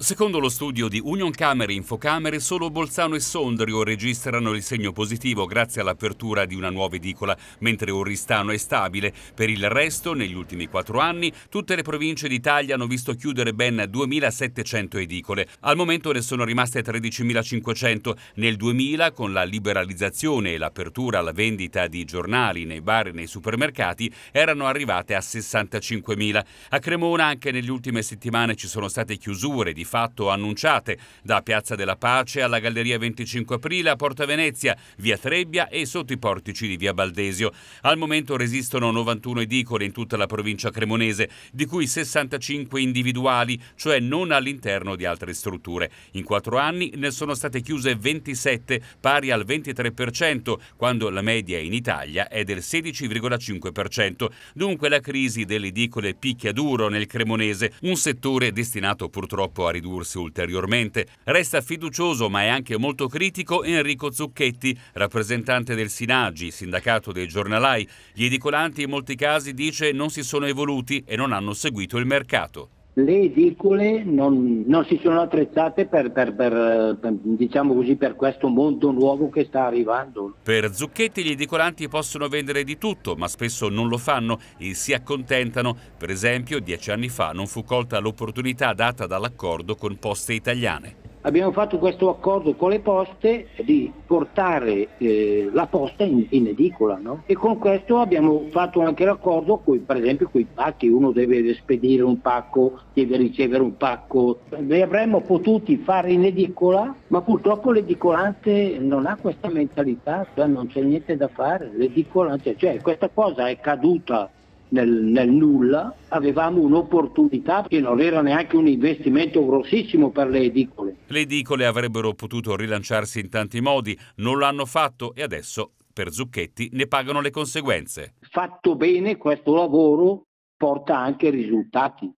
Secondo lo studio di Union Camere e Infocamere, solo Bolzano e Sondrio registrano il segno positivo grazie all'apertura di una nuova edicola, mentre Oristano è stabile. Per il resto, negli ultimi quattro anni, tutte le province d'Italia hanno visto chiudere ben 2.700 edicole. Al momento ne sono rimaste 13.500. Nel 2000, con la liberalizzazione e l'apertura alla vendita di giornali nei bar e nei supermercati, erano arrivate a 65.000. A Cremona anche nelle ultime settimane ci sono state chiusure di fatto annunciate, da Piazza della Pace alla Galleria 25 Aprile a Porta Venezia, via Trebbia e sotto i portici di via Baldesio. Al momento resistono 91 edicole in tutta la provincia cremonese, di cui 65 individuali, cioè non all'interno di altre strutture. In quattro anni ne sono state chiuse 27, pari al 23%, quando la media in Italia è del 16,5%. Dunque la crisi delle edicole picchia duro nel cremonese, un settore destinato purtroppo a risultare ridursi ulteriormente. Resta fiducioso ma è anche molto critico Enrico Zucchetti, rappresentante del Sinagi, sindacato dei giornalai. Gli edicolanti in molti casi dice non si sono evoluti e non hanno seguito il mercato le edicole non, non, si sono attrezzate per, per, per, diciamo così, per, questo mondo nuovo che sta arrivando. Per Zucchetti gli edicolanti possono vendere di tutto, ma spesso non lo fanno e si accontentano. Per esempio, dieci anni fa non fu colta l'opportunità data dall'accordo con Poste Italiane abbiamo fatto questo accordo con le poste di portare eh, la posta in, in edicola no? e con questo abbiamo fatto anche l'accordo con per esempio con i pacchi, uno deve spedire un pacco, deve ricevere un pacco, li avremmo potuti fare in edicola ma purtroppo l'edicolante non ha questa mentalità, cioè non c'è niente da fare, l'edicolante, cioè questa cosa è caduta nel, nel, nulla, avevamo un'opportunità che non era neanche un investimento grossissimo per le edicole le edicole avrebbero potuto rilanciarsi in tanti modi, non lo hanno fatto e adesso per Zucchetti ne pagano le conseguenze. Fatto bene questo lavoro porta anche risultati,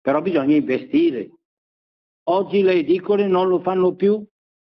però bisogna investire. Oggi le edicole non lo fanno più